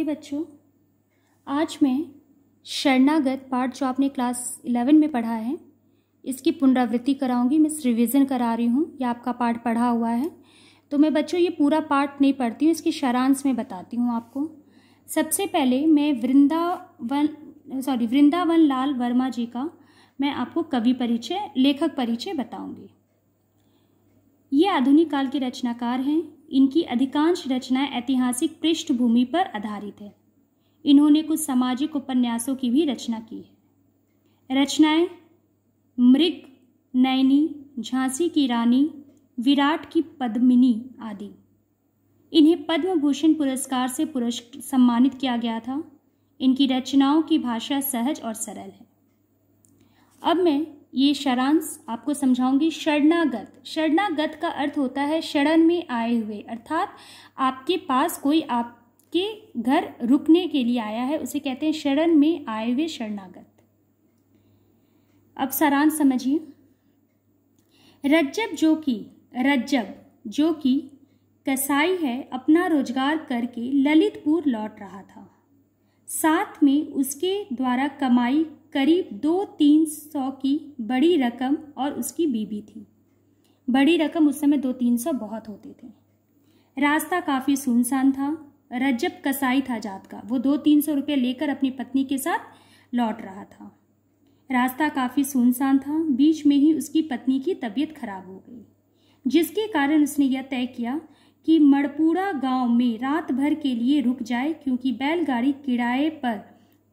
नमस्ते बच्चों आज मैं शरणागत पाठ जो आपने क्लास इलेवन में पढ़ा है इसकी पुनरावृत्ति कराऊंगी मैं रिवीजन करा रही हूँ या आपका पाठ पढ़ा हुआ है तो मैं बच्चों ये पूरा पाठ नहीं पढ़ती हूँ इसकी शरांश में बताती हूँ आपको सबसे पहले मैं वृंदावन सॉरी वृंदावन लाल वर्मा जी का मैं आपको कवि परिचय लेखक परिचय बताऊँगी ये आधुनिक काल के रचनाकार हैं इनकी अधिकांश रचनाएं ऐतिहासिक पृष्ठभूमि पर आधारित है इन्होंने कुछ सामाजिक उपन्यासों की भी रचना की है रचनाएं मृग नैनी झांसी की रानी विराट की पद्मिनी आदि इन्हें पद्म भूषण पुरस्कार से पुरस्क सम्मानित किया गया था इनकी रचनाओं की भाषा सहज और सरल है अब मैं ये शरांश आपको समझाऊंगी शरणागत शरणागत का अर्थ होता है शरण में आए हुए अर्थात आपके पास कोई आपके घर रुकने के लिए आया है उसे कहते हैं शरण में आए हुए शरणागत अब सारांश समझिए रज्जब जो कि रज्जब जो कि कसाई है अपना रोजगार करके ललितपुर लौट रहा था साथ में उसके द्वारा कमाई करीब दो तीन सौ की बड़ी रकम और उसकी बीबी थी बड़ी रकम उस समय दो तीन सौ बहुत होते थे रास्ता काफ़ी सुनसान था रजब कसाई था जात का वो दो तीन सौ रुपये लेकर अपनी पत्नी के साथ लौट रहा था रास्ता काफ़ी सुनसान था बीच में ही उसकी पत्नी की तबीयत खराब हो गई जिसके कारण उसने यह तय किया कि मड़पूड़ा गांव में रात भर के लिए रुक जाए क्योंकि बैलगाड़ी किराए पर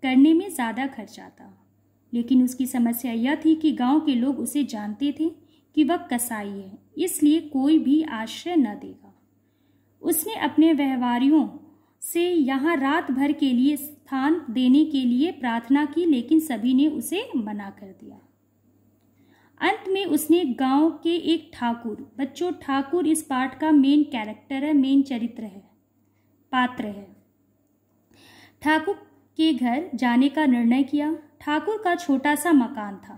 करने में ज़्यादा खर्च आता लेकिन उसकी समस्या यह थी कि गांव के लोग उसे जानते थे कि वह कसाई है इसलिए कोई भी आश्रय न देगा उसने अपने व्यवहारियों से यहाँ रात भर के लिए स्थान देने के लिए प्रार्थना की लेकिन सभी ने उसे मना कर दिया अंत में उसने गांव के एक ठाकुर बच्चों ठाकुर इस पाठ का मेन कैरेक्टर है मेन चरित्र है पात्र है ठाकुर के घर जाने का निर्णय किया ठाकुर का छोटा सा मकान था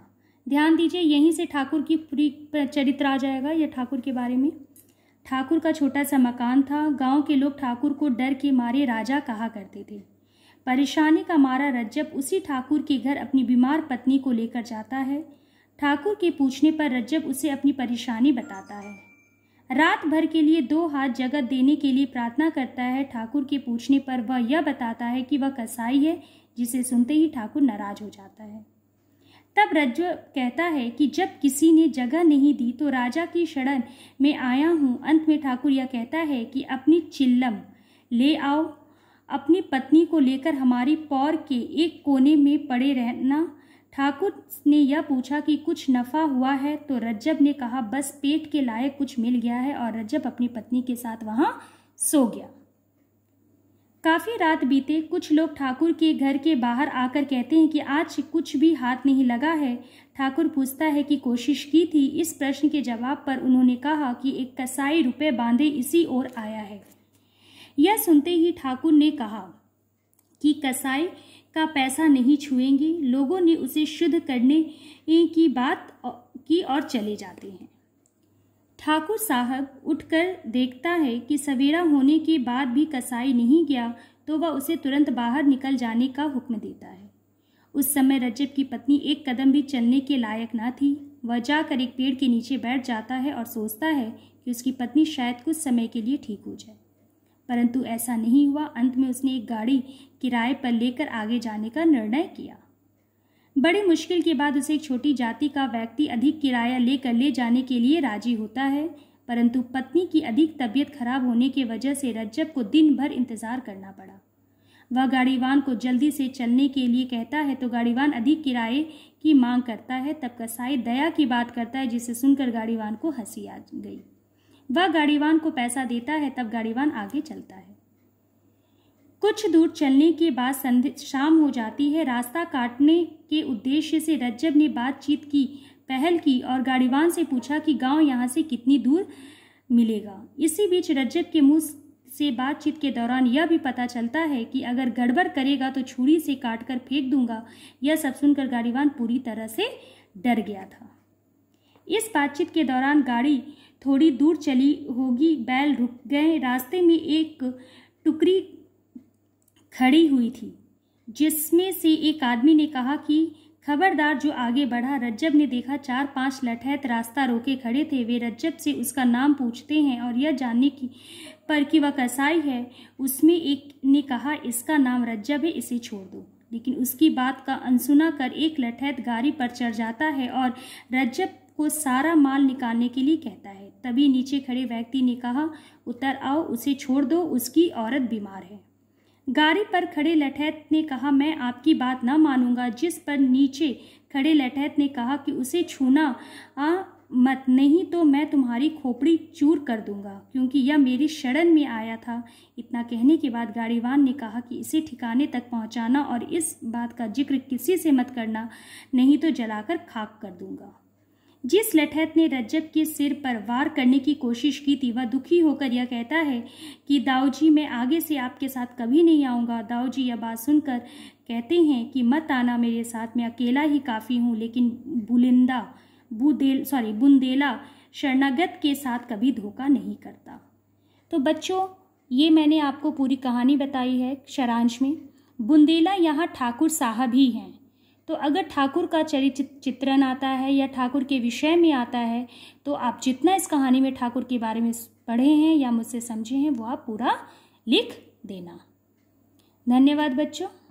ध्यान दीजिए यहीं से ठाकुर की पूरी चरित्र आ जाएगा या ठाकुर के बारे में ठाकुर का छोटा सा मकान था गांव के लोग ठाकुर को डर के मारे राजा कहा करते थे परेशानी का मारा रज्जब उसी ठाकुर के घर अपनी बीमार पत्नी को लेकर जाता है ठाकुर के पूछने पर रज्जब उसे अपनी परेशानी बताता है रात भर के लिए दो हाथ जगत देने के लिए प्रार्थना करता है ठाकुर के पूछने पर वह यह बताता है कि वह कसाई है जिसे सुनते ही ठाकुर नाराज हो जाता है तब रज्जो कहता है कि जब किसी ने जगह नहीं दी तो राजा की शरण में आया हूँ अंत में ठाकुर यह कहता है कि अपनी चिल्लम ले आओ अपनी पत्नी को लेकर हमारी पौर के एक कोने में पड़े रहना ठाकुर ने यह पूछा कि कुछ नफ़ा हुआ है तो रज्जब ने कहा बस पेट के लायक कुछ मिल गया है और रज्जब अपनी पत्नी के साथ वहाँ सो गया काफ़ी रात बीते कुछ लोग ठाकुर के घर के बाहर आकर कहते हैं कि आज कुछ भी हाथ नहीं लगा है ठाकुर पूछता है कि कोशिश की थी इस प्रश्न के जवाब पर उन्होंने कहा कि एक कसाई रुपए बांधे इसी ओर आया है यह सुनते ही ठाकुर ने कहा कि कसाई का पैसा नहीं छुएंगे लोगों ने उसे शुद्ध करने की बात की और चले जाते हैं ठाकुर साहब उठकर देखता है कि सवेरा होने के बाद भी कसाई नहीं गया तो वह उसे तुरंत बाहर निकल जाने का हुक्म देता है उस समय रजब की पत्नी एक कदम भी चलने के लायक ना थी वह जाकर एक पेड़ के नीचे बैठ जाता है और सोचता है कि उसकी पत्नी शायद कुछ समय के लिए ठीक हो जाए परंतु ऐसा नहीं हुआ अंत में उसने एक गाड़ी किराए पर लेकर आगे जाने का निर्णय किया बड़ी मुश्किल के बाद उसे एक छोटी जाति का व्यक्ति अधिक किराया लेकर ले जाने के लिए राजी होता है परंतु पत्नी की अधिक तबीयत खराब होने की वजह से रज्जब को दिन भर इंतजार करना पड़ा वह गाड़ीवान को जल्दी से चलने के लिए कहता है तो गाड़ीवान अधिक किराए की मांग करता है तब कसाई दया की बात करता है जिसे सुनकर गाड़ीवान को हंसी आ गई वह गाड़ीवान को पैसा देता है तब गाड़ीवान आगे चलता है कुछ दूर चलने के बाद शाम हो जाती है रास्ता काटने के उद्देश्य से रज्जब ने बातचीत की पहल की और गाड़ीवान से पूछा कि गांव यहाँ से कितनी दूर मिलेगा इसी बीच रज्जब के मुंह से बातचीत के दौरान यह भी पता चलता है कि अगर गड़बड़ करेगा तो छुरी से काट कर फेंक दूंगा यह सब सुनकर गाड़ीवान पूरी तरह से डर गया था इस बातचीत के दौरान गाड़ी थोड़ी दूर चली होगी बैल रुक गए रास्ते में एक टुकड़ी खड़ी हुई थी जिसमें से एक आदमी ने कहा कि खबरदार जो आगे बढ़ा रज्जब ने देखा चार पांच लठैत रास्ता रोके खड़े थे वे रज्जब से उसका नाम पूछते हैं और यह जानने की पर कि वह कसाई है उसमें एक ने कहा इसका नाम रज्जब है इसे छोड़ दो लेकिन उसकी बात का अनसुना कर एक लठैत गाड़ी पर चढ़ जाता है और रज्जब को सारा माल निकालने के लिए कहता है तभी नीचे खड़े व्यक्ति ने कहा उतर आओ उसे छोड़ दो उसकी औरत बीमार है गाड़ी पर खड़े लठैत ने कहा मैं आपकी बात ना मानूंगा जिस पर नीचे खड़े लठैत ने कहा कि उसे छूना आ, मत नहीं तो मैं तुम्हारी खोपड़ी चूर कर दूंगा क्योंकि यह मेरी शरण में आया था इतना कहने के बाद गाड़ीवान ने कहा कि इसे ठिकाने तक पहुंचाना और इस बात का जिक्र किसी से मत करना नहीं तो जलाकर खाक कर दूंगा जिस लठैत ने रज्जब के सिर पर वार करने की कोशिश की थी वह दुखी होकर यह कहता है कि दाऊजी मैं आगे से आपके साथ कभी नहीं आऊँगा दाऊजी यह बात सुनकर कहते हैं कि मत आना मेरे साथ मैं अकेला ही काफ़ी हूँ लेकिन बुलिंदा बुदेल सॉरी बुंदेला शरणागत के साथ कभी धोखा नहीं करता तो बच्चों ये मैंने आपको पूरी कहानी बताई है शरांश में बुंदेला यहाँ ठाकुर साहब ही हैं तो अगर ठाकुर का चरित्र चित्रण आता है या ठाकुर के विषय में आता है तो आप जितना इस कहानी में ठाकुर के बारे में पढ़े हैं या मुझसे समझे हैं वो आप पूरा लिख देना धन्यवाद बच्चों